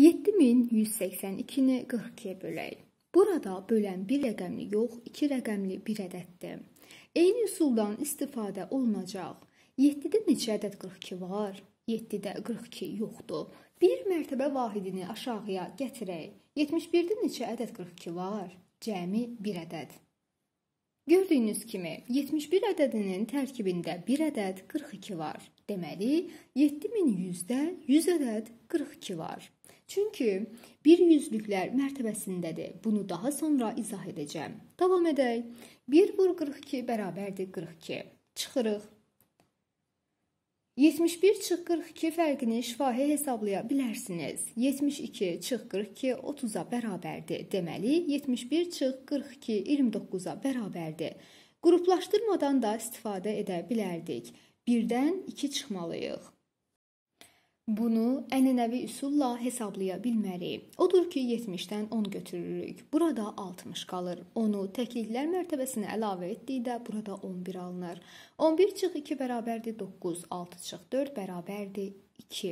7182-ni 42-yə bölək. Burada bölən bir rəqəmli yox, iki rəqəmli bir ədəddir. Eyni üsuldan istifadə olunacaq. 7-də neçə ədəd 42 var? 7-də 42 yoxdur. Bir mərtəbə vahidini aşağıya gətirək. 71-də neçə ədəd 42 var? Cəmi 1 ədəd. Gördüyünüz kimi 71 ədədinin tərkibində 1 ədəd 42 var. Deməli 7100-də 100 ədəd 42 var. Çünki bir yüzlüklər mərtəbəsindədir. Bunu daha sonra izah edəcəm. Davam edək. 1 vur 42 bərabərdir 42. Çıxırıq. 71 çıx 42 fərqini şifahi hesablaya bilərsiniz. 72 çıx 42 30-a bərabərdir. Deməli 71 çıx 42 29-a bərabərdir. Qruplaşdırmadan da istifadə edə bilərdik. Birdən 2 çıxmalıyıq. Bunu ənənəvi üsulla hesablaya bilmərik. Odur ki, 70-dən 10 götürürük. Burada 60 qalır. Onu təkliklər mərtəbəsinə əlavə etdikdə burada 11 alınır. 11 çıx 2 bərabərdir 9, 6 çıx 4 bərabərdir 2.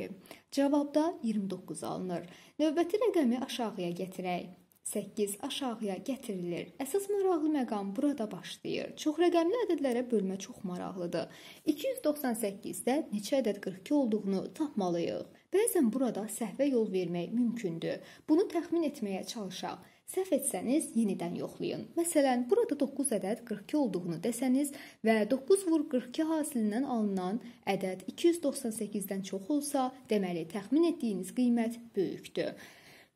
Cavabda 29 alınır. Növbəti rəqəmi aşağıya gətirək. 8 aşağıya gətirilir. Əsas maraqlı məqam burada başlayır. Çoxrəqəmli ədədlərə bölmə çox maraqlıdır. 298-də neçə ədəd 42 olduğunu tapmalıyıq. Bəzən burada səhvə yol vermək mümkündür. Bunu təxmin etməyə çalışaq. Səhv etsəniz, yenidən yoxlayın. Məsələn, burada 9 ədəd 42 olduğunu desəniz və 9 vur 42 hasilindən alınan ədəd 298-dən çox olsa, deməli təxmin etdiyiniz qiymət böyükdür.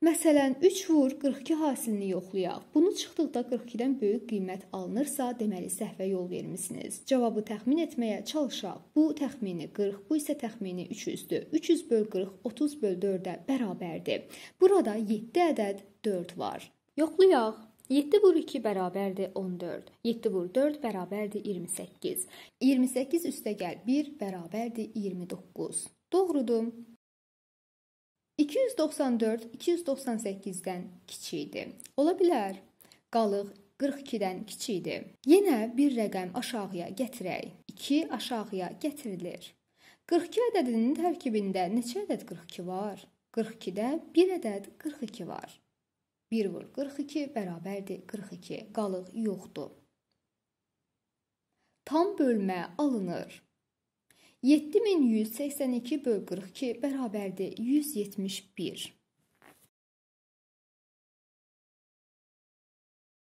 Məsələn, 3 vur 42 hasilini yoxlayaq. Bunu çıxdıqda 42-dən böyük qiymət alınırsa, deməli səhvə yol vermisiniz. Cavabı təxmin etməyə çalışaq. Bu təxmini 40, bu isə təxmini 300-dür. 300 böl 40 30 böl 4-ə bərabərdir. Burada 7 ədəd 4 var. Yoxlayaq. 7 vur 2 bərabərdir 14. 7 vur 4 bərabərdir 28. 28 üstə gəl 1 bərabərdir 29. Doğrudur. 294 298-dən kiçikdir. Ola bilər qalıq 42-dən kiçikdir. Yenə bir rəqəm aşağıya gətirək. 2 aşağıya gətirilir. 42 ədədinin tərkibində neçə ədəd 42 var? 42-də 1 ədəd 42 var. 1 vur 42 bərabərdir 42. Qalıq yoxdur. Tam bölmə alınır. 7182 böl 42 bərabərdir 171.